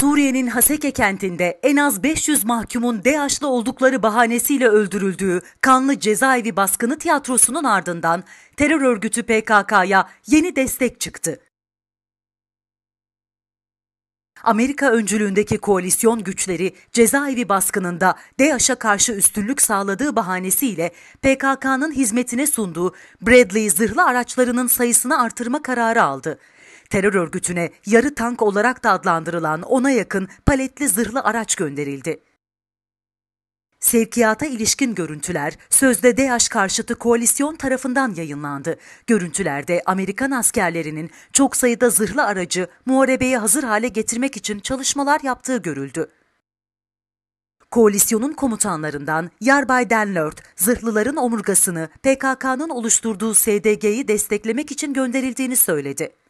Suriye'nin Haseke kentinde en az 500 mahkumun DAEŞ'lı oldukları bahanesiyle öldürüldüğü kanlı cezaevi baskını tiyatrosunun ardından terör örgütü PKK'ya yeni destek çıktı. Amerika öncülüğündeki koalisyon güçleri cezaevi baskınında DAEŞ'a karşı üstünlük sağladığı bahanesiyle PKK'nın hizmetine sunduğu Bradley zırhlı araçlarının sayısını artırma kararı aldı. Terör örgütüne yarı tank olarak da adlandırılan ona yakın paletli zırhlı araç gönderildi. Sevkiyata ilişkin görüntüler sözde DAEŞ karşıtı koalisyon tarafından yayınlandı. Görüntülerde Amerikan askerlerinin çok sayıda zırhlı aracı muharebeye hazır hale getirmek için çalışmalar yaptığı görüldü. Koalisyonun komutanlarından Yarbay Denlört, zırhlıların omurgasını PKK'nın oluşturduğu SDG'yi desteklemek için gönderildiğini söyledi.